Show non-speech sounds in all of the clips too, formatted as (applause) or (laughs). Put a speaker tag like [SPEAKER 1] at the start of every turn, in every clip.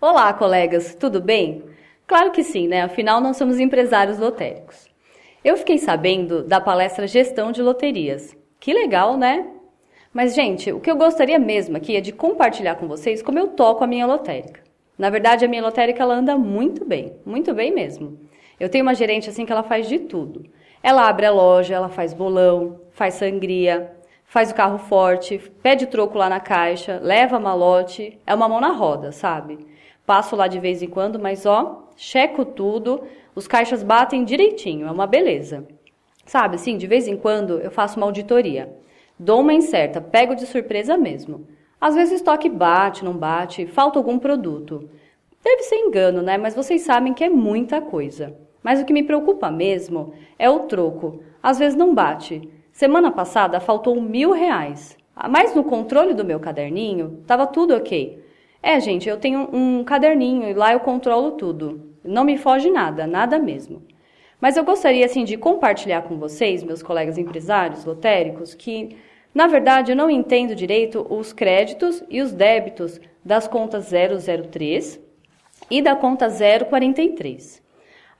[SPEAKER 1] Olá, colegas, tudo bem? Claro que sim, né? Afinal, nós somos empresários lotéricos. Eu fiquei sabendo da palestra Gestão de Loterias. Que legal, né? Mas, gente, o que eu gostaria mesmo aqui é de compartilhar com vocês como eu toco a minha lotérica. Na verdade, a minha lotérica ela anda muito bem, muito bem mesmo. Eu tenho uma gerente assim que ela faz de tudo. Ela abre a loja, ela faz bolão, faz sangria, faz o carro forte, pede troco lá na caixa, leva malote, é uma mão na roda, sabe? Passo lá de vez em quando, mas ó, checo tudo, os caixas batem direitinho, é uma beleza. Sabe, assim, de vez em quando eu faço uma auditoria. Dou uma incerta, pego de surpresa mesmo. Às vezes o estoque bate, não bate, falta algum produto. Deve ser engano, né? Mas vocês sabem que é muita coisa. Mas o que me preocupa mesmo é o troco. Às vezes não bate. Semana passada faltou mil reais. Mas no controle do meu caderninho, estava tudo ok. É, gente, eu tenho um caderninho e lá eu controlo tudo. Não me foge nada, nada mesmo. Mas eu gostaria, assim, de compartilhar com vocês, meus colegas empresários lotéricos, que, na verdade, eu não entendo direito os créditos e os débitos das contas 003 e da conta 043.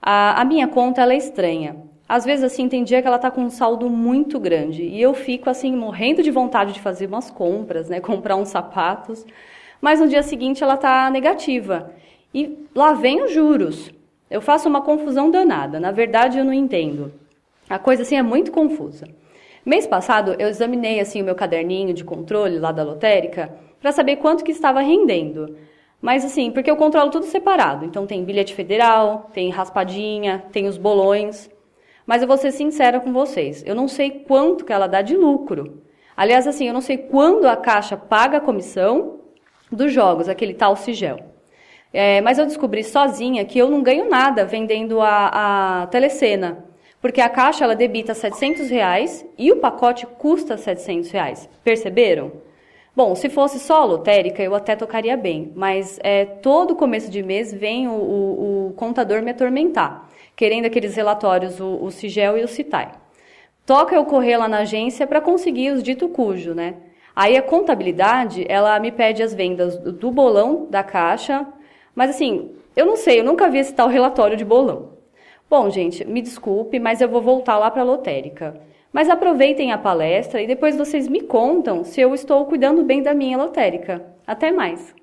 [SPEAKER 1] A, a minha conta, ela é estranha. Às vezes, assim, tem dia que ela está com um saldo muito grande e eu fico, assim, morrendo de vontade de fazer umas compras, né? (laughs) Comprar uns sapatos. Mas no dia seguinte ela está negativa. E lá vem os juros. Eu faço uma confusão danada. Na verdade, eu não entendo. A coisa, assim, é muito confusa. Mês passado, eu examinei, assim, o meu caderninho de controle lá da lotérica para saber quanto que estava rendendo. Mas assim, porque eu controlo tudo separado. Então tem bilhete federal, tem raspadinha, tem os bolões. Mas eu vou ser sincera com vocês, eu não sei quanto que ela dá de lucro. Aliás, assim, eu não sei quando a Caixa paga a comissão dos jogos, aquele tal Sigel. É, mas eu descobri sozinha que eu não ganho nada vendendo a, a telecena. Porque a Caixa, ela debita 700 reais e o pacote custa 700 reais. Perceberam? Bom, se fosse só lotérica, eu até tocaria bem, mas é, todo começo de mês vem o, o, o, contador me atormentar, querendo aqueles relatórios, o, o e o CITAI. Toca eu correr lá na agência para conseguir os dito cujo, né? Aí a contabilidade, ela me pede as vendas do, do bolão da caixa, mas assim, eu não sei, eu nunca vi esse tal relatório de bolão. Bom, gente, me desculpe, mas eu vou voltar lá para a lotérica. Mas aproveitem a palestra e depois vocês me contam se eu estou cuidando bem da minha lotérica. Até mais!